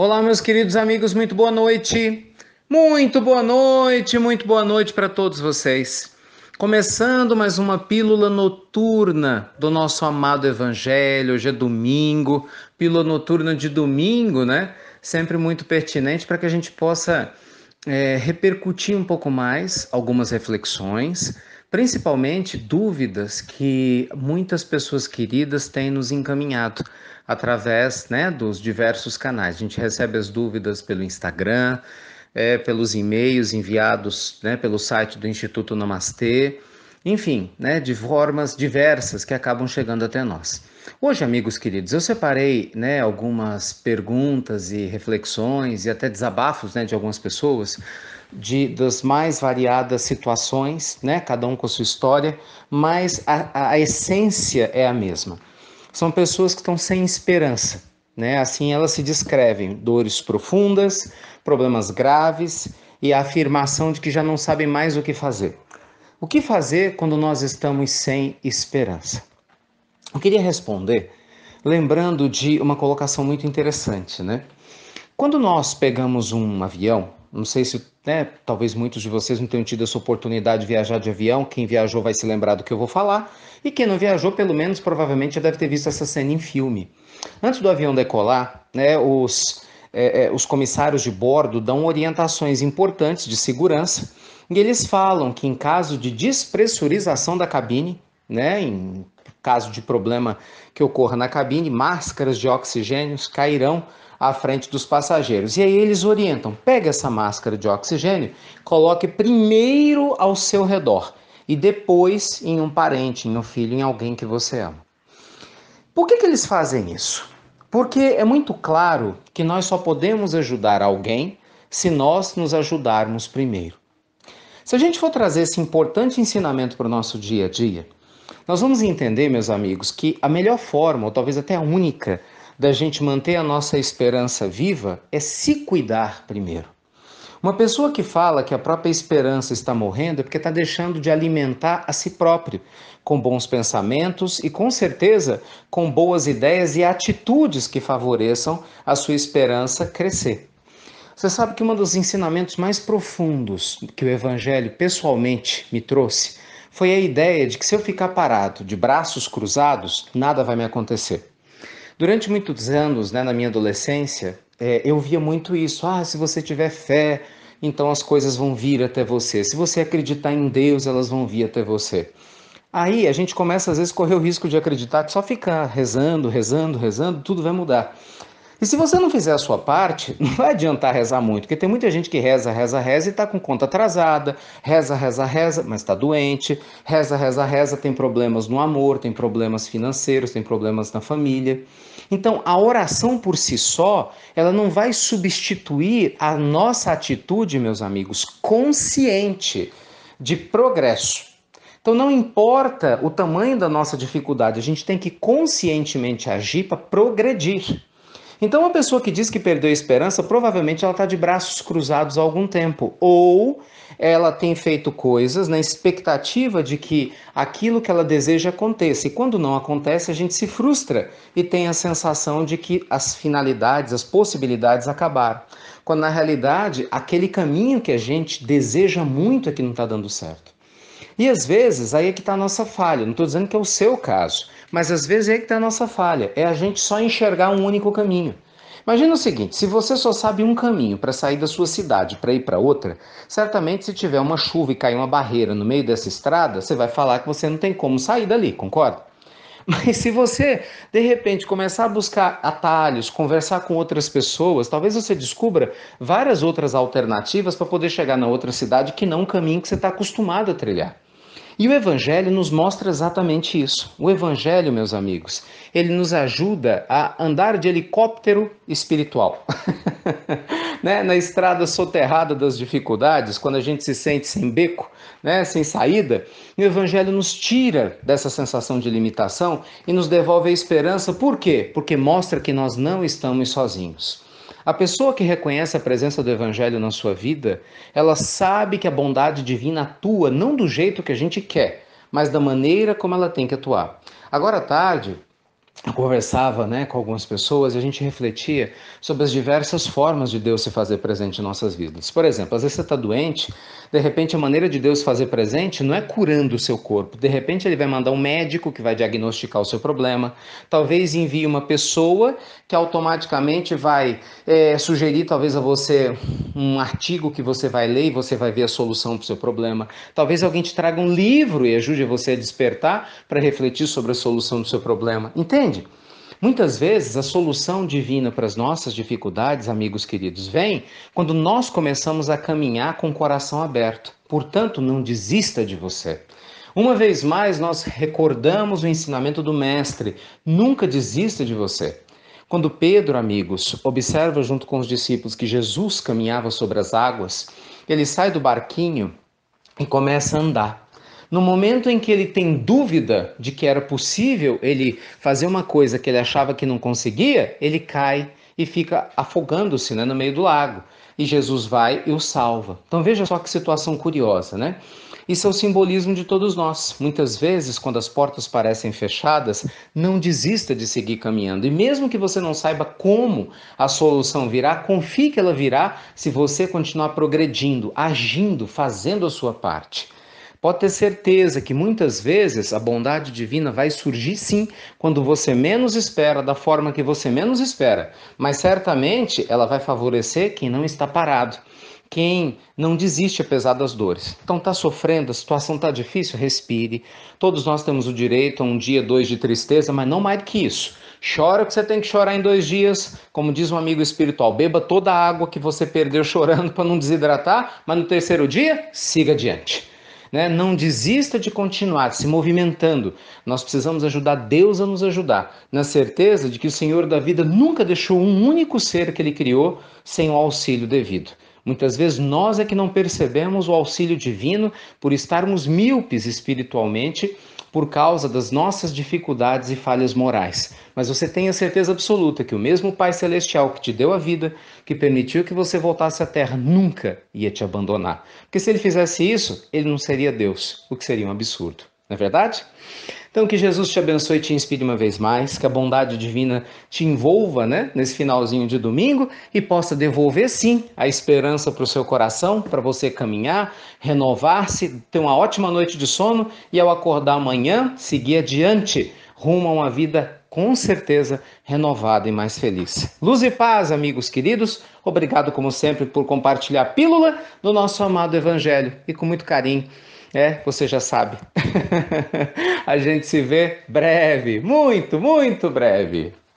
Olá, meus queridos amigos, muito boa noite. Muito boa noite, muito boa noite para todos vocês. Começando mais uma pílula noturna do nosso amado Evangelho. Hoje é domingo, pílula noturna de domingo, né? Sempre muito pertinente para que a gente possa é, repercutir um pouco mais algumas reflexões principalmente dúvidas que muitas pessoas queridas têm nos encaminhado através né, dos diversos canais. A gente recebe as dúvidas pelo Instagram, é, pelos e-mails enviados né, pelo site do Instituto Namastê, enfim, né, de formas diversas que acabam chegando até nós. Hoje, amigos queridos, eu separei né, algumas perguntas e reflexões e até desabafos né, de algumas pessoas de, das mais variadas situações, né? cada um com sua história, mas a, a essência é a mesma. São pessoas que estão sem esperança, né? assim elas se descrevem: dores profundas, problemas graves e a afirmação de que já não sabem mais o que fazer. O que fazer quando nós estamos sem esperança? Eu queria responder lembrando de uma colocação muito interessante, né? Quando nós pegamos um avião não sei se, né, talvez muitos de vocês não tenham tido essa oportunidade de viajar de avião. Quem viajou vai se lembrar do que eu vou falar. E quem não viajou, pelo menos, provavelmente já deve ter visto essa cena em filme. Antes do avião decolar, né, os, é, é os comissários de bordo dão orientações importantes de segurança. E eles falam que em caso de despressurização da cabine, né, em caso de problema que ocorra na cabine, máscaras de oxigênio cairão à frente dos passageiros. E aí eles orientam: pega essa máscara de oxigênio, coloque primeiro ao seu redor e depois em um parente, em um filho, em alguém que você ama. Por que, que eles fazem isso? Porque é muito claro que nós só podemos ajudar alguém se nós nos ajudarmos primeiro. Se a gente for trazer esse importante ensinamento para o nosso dia a dia, nós vamos entender, meus amigos, que a melhor forma, ou talvez até a única, da gente manter a nossa esperança viva é se cuidar primeiro. Uma pessoa que fala que a própria esperança está morrendo é porque está deixando de alimentar a si próprio, com bons pensamentos e, com certeza, com boas ideias e atitudes que favoreçam a sua esperança crescer. Você sabe que um dos ensinamentos mais profundos que o Evangelho pessoalmente me trouxe foi a ideia de que se eu ficar parado, de braços cruzados, nada vai me acontecer. Durante muitos anos, né, na minha adolescência, é, eu via muito isso. Ah, se você tiver fé, então as coisas vão vir até você. Se você acreditar em Deus, elas vão vir até você. Aí a gente começa, às vezes, a correr o risco de acreditar que só ficar rezando, rezando, rezando, tudo vai mudar. E se você não fizer a sua parte, não vai adiantar rezar muito, porque tem muita gente que reza, reza, reza e está com conta atrasada, reza, reza, reza, mas está doente, reza, reza, reza, tem problemas no amor, tem problemas financeiros, tem problemas na família. Então, a oração por si só, ela não vai substituir a nossa atitude, meus amigos, consciente de progresso. Então não importa o tamanho da nossa dificuldade, a gente tem que conscientemente agir para progredir. Então, uma pessoa que diz que perdeu a esperança, provavelmente ela está de braços cruzados há algum tempo, ou ela tem feito coisas na expectativa de que aquilo que ela deseja aconteça. E quando não acontece, a gente se frustra e tem a sensação de que as finalidades, as possibilidades acabaram. Quando na realidade, aquele caminho que a gente deseja muito é que não está dando certo. E às vezes, aí é que está a nossa falha. Não estou dizendo que é o seu caso. Mas às vezes é aí que está a nossa falha, é a gente só enxergar um único caminho. Imagina o seguinte: se você só sabe um caminho para sair da sua cidade para ir para outra, certamente se tiver uma chuva e cair uma barreira no meio dessa estrada, você vai falar que você não tem como sair dali, concorda? Mas se você, de repente, começar a buscar atalhos, conversar com outras pessoas, talvez você descubra várias outras alternativas para poder chegar na outra cidade que não o é caminho que você está acostumado a trilhar. E o Evangelho nos mostra exatamente isso. O Evangelho, meus amigos, ele nos ajuda a andar de helicóptero espiritual. né? Na estrada soterrada das dificuldades, quando a gente se sente sem beco, né? sem saída, o Evangelho nos tira dessa sensação de limitação e nos devolve a esperança. Por quê? Porque mostra que nós não estamos sozinhos. A pessoa que reconhece a presença do Evangelho na sua vida, ela sabe que a bondade divina atua não do jeito que a gente quer, mas da maneira como ela tem que atuar. Agora à tarde, eu conversava né, com algumas pessoas e a gente refletia sobre as diversas formas de Deus se fazer presente em nossas vidas. Por exemplo, às vezes você está doente, de repente a maneira de Deus fazer presente não é curando o seu corpo. De repente ele vai mandar um médico que vai diagnosticar o seu problema. Talvez envie uma pessoa que automaticamente vai é, sugerir talvez a você um artigo que você vai ler e você vai ver a solução para o seu problema. Talvez alguém te traga um livro e ajude você a despertar para refletir sobre a solução do seu problema. Entende? Entende? Muitas vezes a solução divina para as nossas dificuldades, amigos queridos, vem quando nós começamos a caminhar com o coração aberto. Portanto, não desista de você. Uma vez mais, nós recordamos o ensinamento do Mestre: nunca desista de você. Quando Pedro, amigos, observa junto com os discípulos que Jesus caminhava sobre as águas, ele sai do barquinho e começa a andar. No momento em que ele tem dúvida de que era possível ele fazer uma coisa que ele achava que não conseguia, ele cai e fica afogando-se né, no meio do lago. E Jesus vai e o salva. Então veja só que situação curiosa, né? Isso é o simbolismo de todos nós. Muitas vezes, quando as portas parecem fechadas, não desista de seguir caminhando. E mesmo que você não saiba como a solução virá, confie que ela virá se você continuar progredindo, agindo, fazendo a sua parte. Pode ter certeza que muitas vezes a bondade divina vai surgir sim quando você menos espera, da forma que você menos espera, mas certamente ela vai favorecer quem não está parado quem não desiste apesar das dores. Então está sofrendo, a situação está difícil, respire. Todos nós temos o direito a um dia, dois de tristeza, mas não mais do que isso. Chora o que você tem que chorar em dois dias, como diz um amigo espiritual. Beba toda a água que você perdeu chorando para não desidratar, mas no terceiro dia, siga adiante. Né? Não desista de continuar se movimentando. Nós precisamos ajudar Deus a nos ajudar, na certeza de que o Senhor da vida nunca deixou um único ser que ele criou sem o auxílio devido. Muitas vezes nós é que não percebemos o auxílio divino por estarmos míopes espiritualmente por causa das nossas dificuldades e falhas morais. Mas você tem a certeza absoluta que o mesmo Pai Celestial que te deu a vida, que permitiu que você voltasse à Terra, nunca ia te abandonar. Porque se ele fizesse isso, ele não seria Deus, o que seria um absurdo. Não é verdade? Então que Jesus te abençoe e te inspire uma vez mais, que a bondade divina te envolva, né, nesse finalzinho de domingo e possa devolver sim a esperança para o seu coração, para você caminhar, renovar-se, ter uma ótima noite de sono e ao acordar amanhã, seguir adiante rumo a uma vida com certeza renovada e mais feliz. Luz e paz, amigos queridos. Obrigado como sempre por compartilhar a pílula do nosso amado evangelho e com muito carinho é, você já sabe. a gente se vê breve, muito, muito breve.